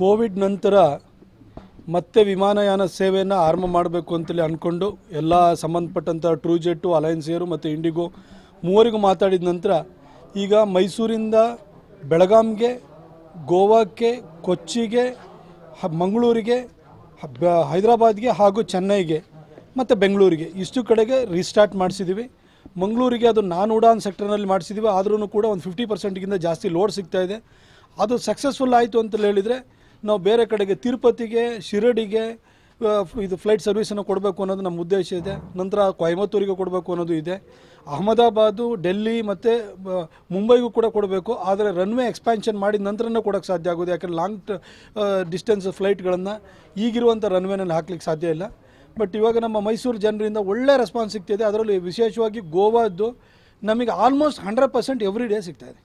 Covid ನಂತರ ಮತ್ತೆ ವಿಮಾನಯಾನ ಸೇವೆಯನ್ನು ಆರಂಭ ಮಾಡಬೇಕು ಅಂತೇಳಿ ಅಂದ್ಕೊಂಡು ಎಲ್ಲ ಸಂಬಂಧಪಟ್ಟಂಥ ಟ್ರೂ ಜೆಟ್ಟು ಅಲಯನ್ಸ್ ಏರು ಮತ್ತು ಇಂಡಿಗೋ ಮೂವರಿಗೂ ಮಾತಾಡಿದ ನಂತರ ಈಗ ಮೈಸೂರಿಂದ ಬೆಳಗಾಂಗೆ ಗೋವಾಕ್ಕೆ ಕೊಚ್ಚಿಗೆ ಮಂಗಳೂರಿಗೆ ಹೈದರಾಬಾದ್ಗೆ ಹಾಗೂ ಚೆನ್ನೈಗೆ ಮತ್ತು ಬೆಂಗಳೂರಿಗೆ ಇಷ್ಟು ಕಡೆಗೆ ರಿಸ್ಟಾರ್ಟ್ ಮಾಡಿಸಿದ್ದೀವಿ ಮಂಗಳೂರಿಗೆ ಅದು ನಾನು ಉಡಾನ್ ಸೆಕ್ಟರ್ನಲ್ಲಿ ಮಾಡಿಸಿದ್ದೀವಿ ಆದರೂ ಕೂಡ ಒಂದು ಫಿಫ್ಟಿ ಪರ್ಸೆಂಟ್ಗಿಂತ ಜಾಸ್ತಿ ಲೋಡ್ ಸಿಗ್ತಾಯಿದೆ ಅದು ಸಕ್ಸಸ್ಫುಲ್ ಆಯಿತು ಅಂತಲೇ ಹೇಳಿದರೆ ನಾವು ಬೇರೆ ಕಡೆಗೆ ತಿರುಪತಿಗೆ ಶಿರಡಿಗೆ ಇದು ಫ್ಲೈಟ್ ಸರ್ವಿಸನ್ನು ಕೊಡಬೇಕು ಅನ್ನೋದು ನಮ್ಮ ಉದ್ದೇಶ ಇದೆ ನಂತರ ಕೊಯಮತ್ತೂರಿಗೆ ಕೊಡಬೇಕು ಅನ್ನೋದು ಇದೆ ಅಹಮದಾಬಾದು ಡೆಲ್ಲಿ ಮತ್ತು ಮುಂಬೈಗೂ ಕೂಡ ಕೊಡಬೇಕು ಆದರೆ ರನ್ವೇ ಎಕ್ಸ್ಪ್ಯಾನ್ಷನ್ ಮಾಡಿದ ನಂತರನೇ ಕೊಡೋಕ್ಕೆ ಸಾಧ್ಯ ಆಗೋದು ಯಾಕಂದರೆ ಲಾಂಗ್ ಡಿಸ್ಟೆನ್ಸ್ ಫ್ಲೈಟ್ಗಳನ್ನು ಈಗಿರುವಂಥ ರನ್ವೇನಲ್ಲಿ ಹಾಕ್ಲಿಕ್ಕೆ ಸಾಧ್ಯ ಇಲ್ಲ ಬಟ್ ಇವಾಗ ನಮ್ಮ ಮೈಸೂರು ಜನರಿಂದ ಒಳ್ಳೆ ರೆಸ್ಪಾನ್ಸ್ ಸಿಗ್ತಿದೆ ಅದರಲ್ಲಿ ವಿಶೇಷವಾಗಿ ಗೋವಾದ್ದು ನಮಗೆ almost hundred percent every day ಸಿಗ್ತಾಯಿದೆ